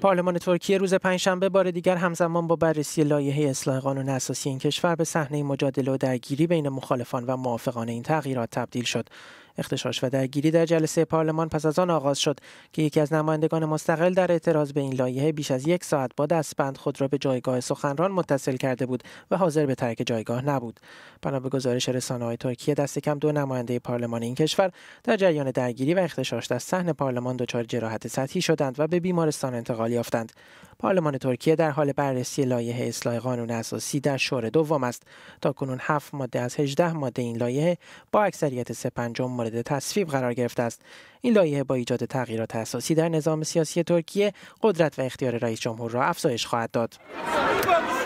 پارلمان ترکیه روز پنجشنبه بار دیگر همزمان با بررسی لایحه اصلاح قانون اساسی این کشور به صحنه مجادله و درگیری بین مخالفان و موافقان این تغییرات تبدیل شد اختشاش و درگیری در جلسه پارلمان پس از آن آغاز شد که یکی از نمایندگان مستقل در اعتراض به این لایحه بیش از یک ساعت با دستبند خود را به جایگاه سخنران متصل کرده بود و حاضر به ترک جایگاه نبود بنا به گزارش رسانه‌های ترکیه دست کم دو نماینده پارلمان این کشور در جریان درگیری و اختشاش در صحن پارلمان دچار جراحت سطحی شدند و به بیمارستان انتقال یافتند پارلمان ترکیه در حال بررسی لایحه اصلاح قانون اساسی در شور دوم است تا کنون 7 ماده از 18 ماده این لایحه با اکثریت سه پنجم مورد تصویب قرار گرفته است این لایحه با ایجاد تغییرات اساسی در نظام سیاسی ترکیه قدرت و اختیار رئیس جمهور را افزایش خواهد داد